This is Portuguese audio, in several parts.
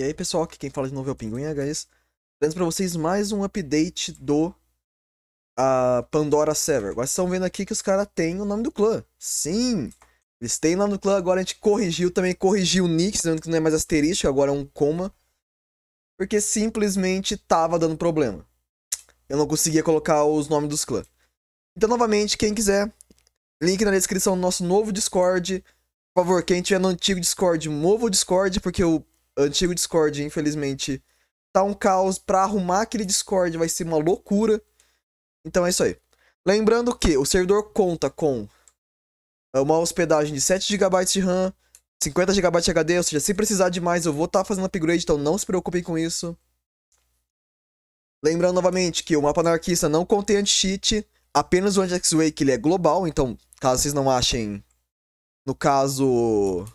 E aí, pessoal, aqui quem fala de novo é o Pinguim HS, trazendo para vocês mais um update do a Pandora Server. Agora vocês estão vendo aqui que os caras têm o nome do clã. Sim! Eles têm o nome do clã, agora a gente corrigiu também, corrigiu o nick, sendo que não é mais asterisco, agora é um coma. Porque simplesmente tava dando problema. Eu não conseguia colocar os nomes dos clãs. Então, novamente, quem quiser, link na descrição do nosso novo Discord. Por favor, quem tiver no antigo Discord, mova o Discord, porque o antigo Discord, infelizmente, tá um caos. Pra arrumar aquele Discord vai ser uma loucura. Então é isso aí. Lembrando que o servidor conta com é, uma hospedagem de 7 GB de RAM, 50 GB de HD, ou seja, se precisar de mais eu vou estar tá fazendo upgrade, então não se preocupem com isso. Lembrando novamente que o mapa anarquista não contém anti-cheat, apenas o anti-X-Way que ele é global, então caso vocês não achem, no caso,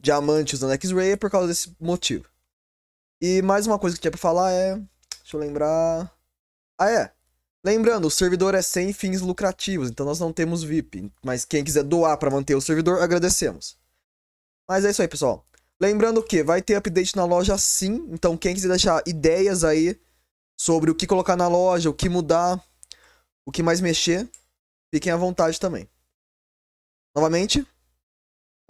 diamantes no X-Ray é por causa desse motivo. E mais uma coisa que tinha pra falar é. Deixa eu lembrar. Ah, é. Lembrando, o servidor é sem fins lucrativos, então nós não temos VIP. Mas quem quiser doar para manter o servidor, agradecemos. Mas é isso aí, pessoal. Lembrando que vai ter update na loja sim, então quem quiser deixar ideias aí sobre o que colocar na loja, o que mudar, o que mais mexer, fiquem à vontade também. Novamente,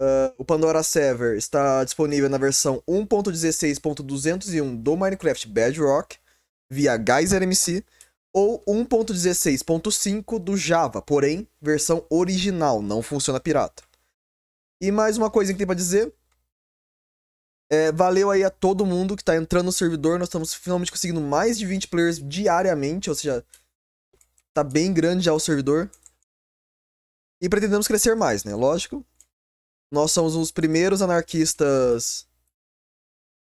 Uh, o Pandora Server está disponível na versão 1.16.201 do Minecraft Bedrock via Geyser MC ou 1.16.5 do Java, porém versão original, não funciona pirata. E mais uma coisa que tem para dizer. É, valeu aí a todo mundo que está entrando no servidor. Nós estamos finalmente conseguindo mais de 20 players diariamente, ou seja, tá bem grande já o servidor. E pretendemos crescer mais, né? Lógico. Nós somos os primeiros anarquistas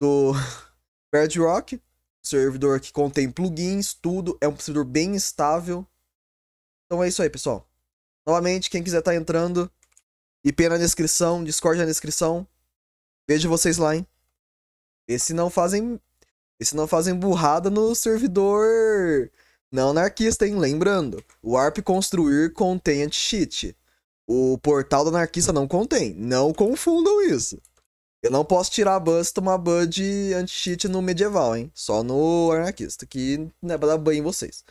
do Bedrock, servidor que contém plugins, tudo, é um servidor bem estável. Então é isso aí, pessoal. Novamente, quem quiser estar tá entrando, IP na descrição, Discord na descrição. Vejo vocês lá, hein? Esse não fazem, se não fazem burrada no servidor não anarquista, hein? Lembrando, o ARP construir contém anti-cheat. O portal do anarquista não contém. Não confundam isso. Eu não posso tirar a ban e tomar ban de anti-cheat no medieval, hein? Só no anarquista, que não é pra dar ban em vocês.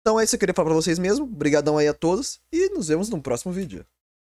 Então é isso que eu queria falar pra vocês mesmo. Obrigadão aí a todos e nos vemos no próximo vídeo.